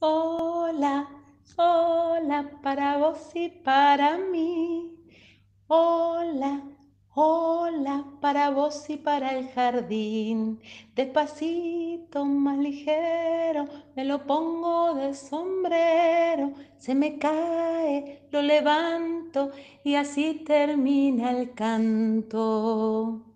Hola, hola para vos y para mí. Hola, hola para vos y para el jardín. Despacito, más ligero, me lo pongo de sombrero. Se me cae, lo levanto y así termina el canto.